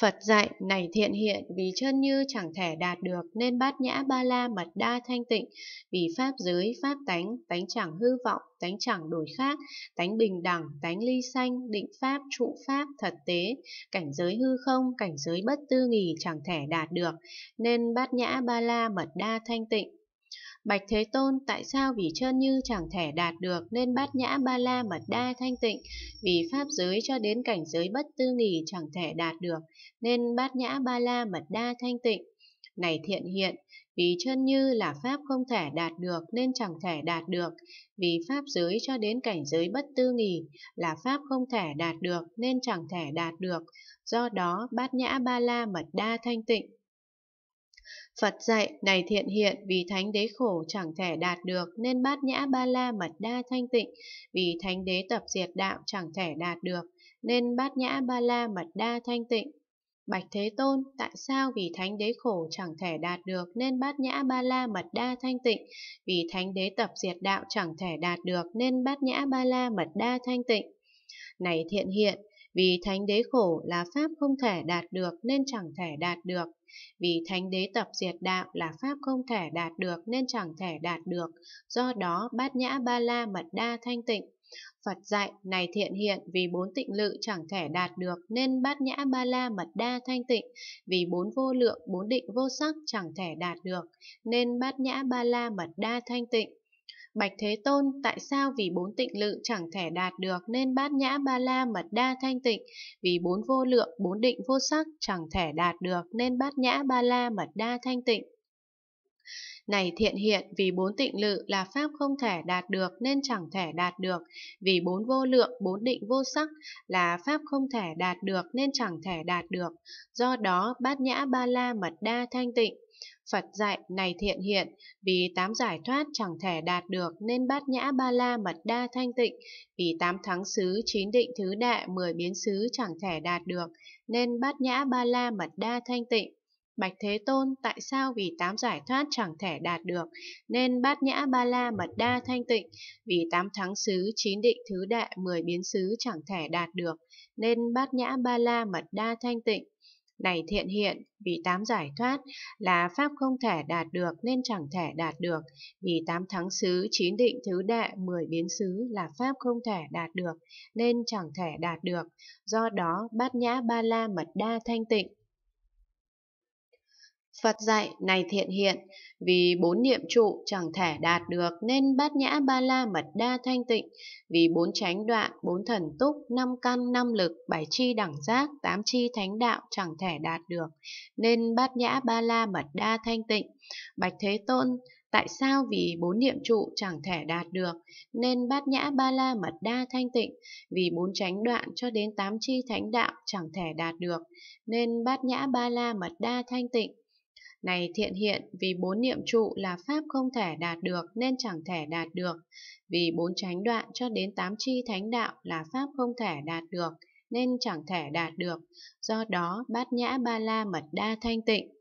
Phật dạy này thiện hiện vì chân như chẳng thể đạt được nên bát nhã ba la mật đa thanh tịnh, vì pháp giới, pháp tánh, tánh chẳng hư vọng, tánh chẳng đổi khác, tánh bình đẳng, tánh ly sanh, định pháp, trụ pháp, thật tế, cảnh giới hư không, cảnh giới bất tư nghỉ chẳng thể đạt được, nên bát nhã ba la mật đa thanh tịnh. Bạch Thế Tôn tại sao vì chân như chẳng thể đạt được nên bát nhã ba la mật đa thanh tịnh, vì pháp giới cho đến cảnh giới bất tư nghỉ chẳng thể đạt được nên bát nhã ba la mật đa thanh tịnh. Này thiện hiện, vì chân như là pháp không thể đạt được nên chẳng thể đạt được, vì pháp giới cho đến cảnh giới bất tư nghỉ là pháp không thể đạt được nên chẳng thể đạt được, do đó bát nhã ba la mật đa thanh tịnh. Phật dạy này thiện hiện vì thánh đế khổ chẳng thể đạt được nên bát nhã ba la mật đa thanh tịnh, vì thánh đế tập diệt đạo chẳng thể đạt được nên bát nhã ba la mật đa thanh tịnh. Bạch Thế Tôn, tại sao vì thánh đế khổ chẳng thể đạt được nên bát nhã ba la mật đa thanh tịnh, vì thánh đế tập diệt đạo chẳng thể đạt được nên bát nhã ba la mật đa thanh tịnh. Này thiện hiện, vì thánh đế khổ là pháp không thể đạt được nên chẳng thể đạt được. Vì thánh đế tập diệt đạo là pháp không thể đạt được nên chẳng thể đạt được. Do đó bát nhã ba la mật đa thanh tịnh. Phật dạy này thiện hiện vì bốn tịnh lự chẳng thể đạt được nên bát nhã ba la mật đa thanh tịnh, vì bốn vô lượng bốn định vô sắc chẳng thể đạt được nên bát nhã ba la mật đa thanh tịnh. Bạch Thế Tôn tại sao vì bốn tịnh lự chẳng thể đạt được nên bát nhã ba la mật đa thanh tịnh, vì bốn vô lượng, bốn định vô sắc chẳng thể đạt được nên bát nhã ba la mật đa thanh tịnh. Này thiện hiện vì bốn tịnh lự là pháp không thể đạt được nên chẳng thể đạt được, vì bốn vô lượng, bốn định vô sắc là pháp không thể đạt được nên chẳng thể đạt được, do đó bát nhã ba la mật đa thanh tịnh. Phật dạy này thiện hiện, vì tám giải thoát chẳng thể đạt được nên bát nhã ba la mật đa thanh tịnh, vì tám thắng xứ chín định thứ đệ mười biến xứ chẳng thể đạt được nên bát nhã ba la mật đa thanh tịnh. Bạch Thế Tôn tại sao vì tám giải thoát chẳng thể đạt được, nên bát nhã ba la mật đa thanh tịnh, vì tám thắng xứ, chín định thứ đệ, mười biến xứ chẳng thể đạt được, nên bát nhã ba la mật đa thanh tịnh. Này thiện hiện, vì tám giải thoát là pháp không thể đạt được nên chẳng thể đạt được, vì tám thắng xứ, chín định thứ đệ, mười biến xứ là pháp không thể đạt được nên chẳng thể đạt được, do đó bát nhã ba la mật đa thanh tịnh. Phật dạy này thiện hiện, vì bốn niệm trụ chẳng thể đạt được nên bát nhã ba la mật đa thanh tịnh, vì bốn chánh đoạn, bốn thần túc, năm căn, năm lực, bảy chi đẳng giác, tám chi thánh đạo chẳng thể đạt được nên bát nhã ba la mật đa thanh tịnh. Bạch Thế Tôn, tại sao vì bốn niệm trụ chẳng thể đạt được nên bát nhã ba la mật đa thanh tịnh, vì bốn chánh đoạn cho đến tám chi thánh đạo chẳng thể đạt được nên bát nhã ba la mật đa thanh tịnh. Này thiện hiện, vì bốn niệm trụ là pháp không thể đạt được nên chẳng thể đạt được. Vì bốn chánh đoạn cho đến tám chi thánh đạo là pháp không thể đạt được nên chẳng thể đạt được. Do đó, bát nhã ba la mật đa thanh tịnh,